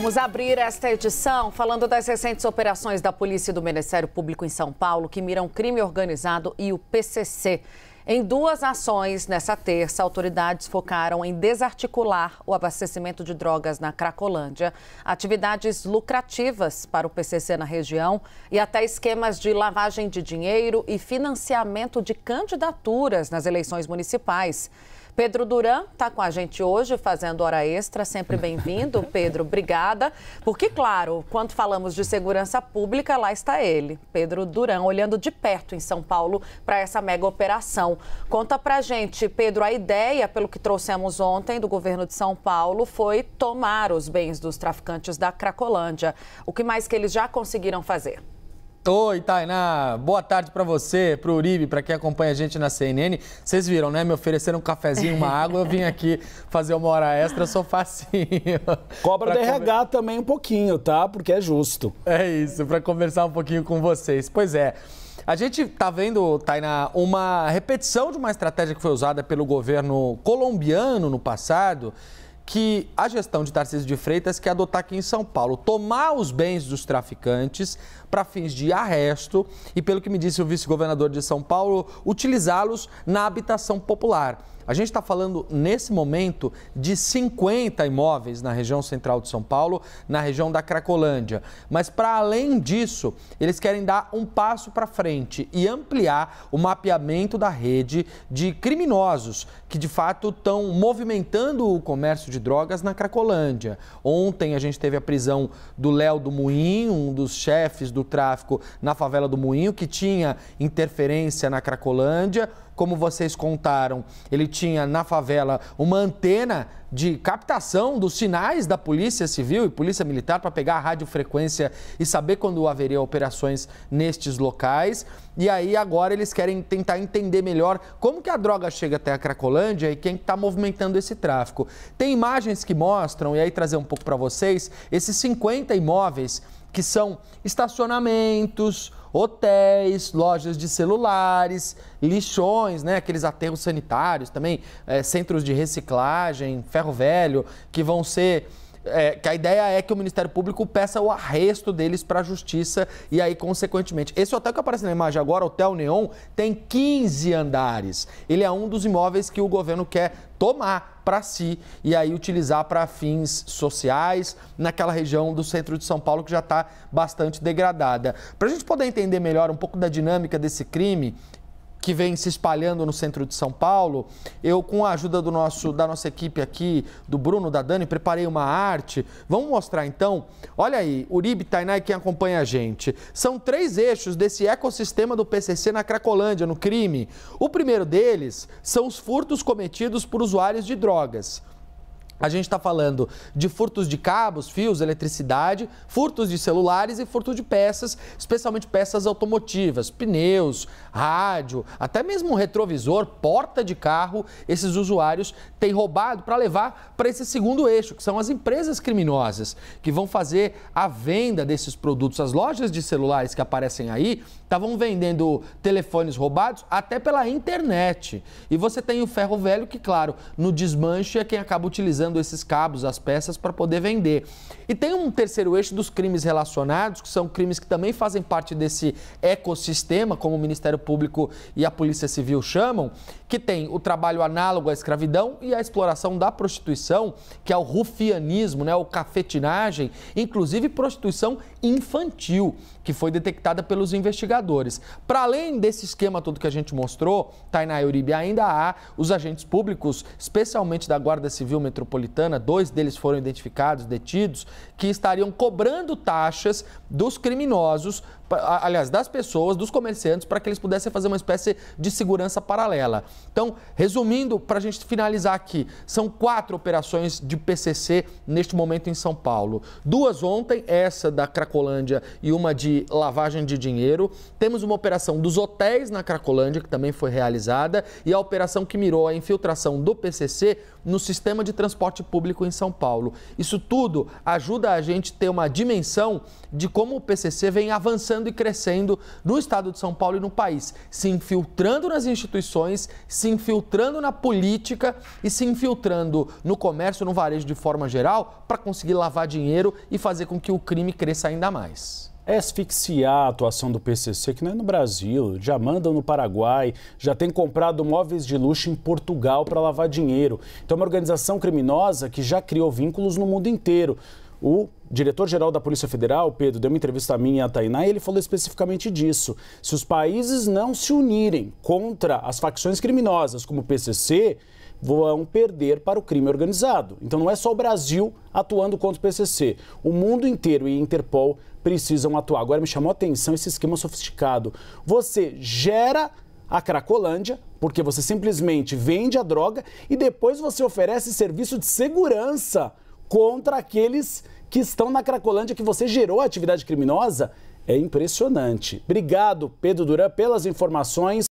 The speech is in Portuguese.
Vamos abrir esta edição falando das recentes operações da Polícia e do Ministério Público em São Paulo que miram crime organizado e o PCC. Em duas ações nessa terça, autoridades focaram em desarticular o abastecimento de drogas na Cracolândia, atividades lucrativas para o PCC na região e até esquemas de lavagem de dinheiro e financiamento de candidaturas nas eleições municipais. Pedro Duran está com a gente hoje, fazendo hora extra. Sempre bem-vindo, Pedro. Obrigada. Porque, claro, quando falamos de segurança pública, lá está ele, Pedro Duran, olhando de perto em São Paulo para essa mega operação. Conta para gente, Pedro, a ideia, pelo que trouxemos ontem do governo de São Paulo, foi tomar os bens dos traficantes da Cracolândia. O que mais que eles já conseguiram fazer? Oi, Tainá. Boa tarde para você, para o Uribe, para quem acompanha a gente na CNN. Vocês viram, né? Me ofereceram um cafezinho, uma água. Eu vim aqui fazer uma hora extra, sou facinho. Cobra DRH comer... também um pouquinho, tá? Porque é justo. É isso, para conversar um pouquinho com vocês. Pois é. A gente está vendo, Tainá, uma repetição de uma estratégia que foi usada pelo governo colombiano no passado, que a gestão de Tarcísio de Freitas quer adotar aqui em São Paulo, tomar os bens dos traficantes para fins de arresto e, pelo que me disse o vice-governador de São Paulo, utilizá-los na habitação popular. A gente está falando nesse momento de 50 imóveis na região central de São Paulo, na região da Cracolândia. Mas para além disso, eles querem dar um passo para frente e ampliar o mapeamento da rede de criminosos que de fato estão movimentando o comércio de drogas na Cracolândia. Ontem a gente teve a prisão do Léo do Moinho, um dos chefes do tráfico na favela do Moinho, que tinha interferência na Cracolândia como vocês contaram, ele tinha na favela uma antena de captação dos sinais da Polícia Civil e Polícia Militar para pegar a radiofrequência e saber quando haveria operações nestes locais. E aí agora eles querem tentar entender melhor como que a droga chega até a Cracolândia e quem está movimentando esse tráfico. Tem imagens que mostram, e aí trazer um pouco para vocês, esses 50 imóveis que são estacionamentos, hotéis, lojas de celulares, lixões, né, aqueles aterros sanitários também, é, centros de reciclagem, ferro velho, que vão ser. É, que a ideia é que o Ministério Público peça o arresto deles para a justiça e aí, consequentemente. Esse hotel que aparece na imagem agora, o Hotel Neon, tem 15 andares. Ele é um dos imóveis que o governo quer tomar para si e aí utilizar para fins sociais naquela região do centro de São Paulo que já está bastante degradada. Para a gente poder entender melhor um pouco da dinâmica desse crime, que vem se espalhando no centro de São Paulo. Eu, com a ajuda do nosso, da nossa equipe aqui, do Bruno, da Dani, preparei uma arte. Vamos mostrar então? Olha aí, Uribe, Tainá e quem acompanha a gente. São três eixos desse ecossistema do PCC na Cracolândia, no crime. O primeiro deles são os furtos cometidos por usuários de drogas. A gente está falando de furtos de cabos, fios, eletricidade, furtos de celulares e furto de peças, especialmente peças automotivas, pneus, rádio, até mesmo um retrovisor, porta de carro. Esses usuários têm roubado para levar para esse segundo eixo, que são as empresas criminosas que vão fazer a venda desses produtos. As lojas de celulares que aparecem aí estavam vendendo telefones roubados até pela internet. E você tem o ferro velho que, claro, no desmanche é quem acaba utilizando esses cabos, as peças, para poder vender. E tem um terceiro eixo dos crimes relacionados, que são crimes que também fazem parte desse ecossistema, como o Ministério Público e a Polícia Civil chamam, que tem o trabalho análogo à escravidão e a exploração da prostituição, que é o rufianismo, né, o cafetinagem, inclusive prostituição infantil, que foi detectada pelos investigadores. Para além desse esquema todo que a gente mostrou, Tainá tá Euribe, ainda há os agentes públicos, especialmente da Guarda Civil Metropolitana, metropolitana, dois deles foram identificados, detidos, que estariam cobrando taxas dos criminosos, aliás, das pessoas, dos comerciantes, para que eles pudessem fazer uma espécie de segurança paralela. Então, resumindo, para a gente finalizar aqui, são quatro operações de PCC neste momento em São Paulo. Duas ontem, essa da Cracolândia e uma de lavagem de dinheiro. Temos uma operação dos hotéis na Cracolândia, que também foi realizada, e a operação que mirou a infiltração do PCC no sistema de transporte transporte público em São Paulo. Isso tudo ajuda a gente ter uma dimensão de como o PCC vem avançando e crescendo no estado de São Paulo e no país, se infiltrando nas instituições, se infiltrando na política e se infiltrando no comércio, no varejo de forma geral, para conseguir lavar dinheiro e fazer com que o crime cresça ainda mais asfixiar a atuação do PCC, que não é no Brasil, já mandam no Paraguai, já tem comprado móveis de luxo em Portugal para lavar dinheiro. Então, é uma organização criminosa que já criou vínculos no mundo inteiro. O diretor-geral da Polícia Federal, Pedro, deu uma entrevista a mim e a Tainá e ele falou especificamente disso. Se os países não se unirem contra as facções criminosas como o PCC, vão perder para o crime organizado. Então não é só o Brasil atuando contra o PCC. O mundo inteiro e a Interpol precisam atuar. Agora me chamou a atenção esse esquema sofisticado. Você gera a Cracolândia, porque você simplesmente vende a droga e depois você oferece serviço de segurança contra aqueles que estão na Cracolândia que você gerou a atividade criminosa. É impressionante. Obrigado, Pedro Duran, pelas informações.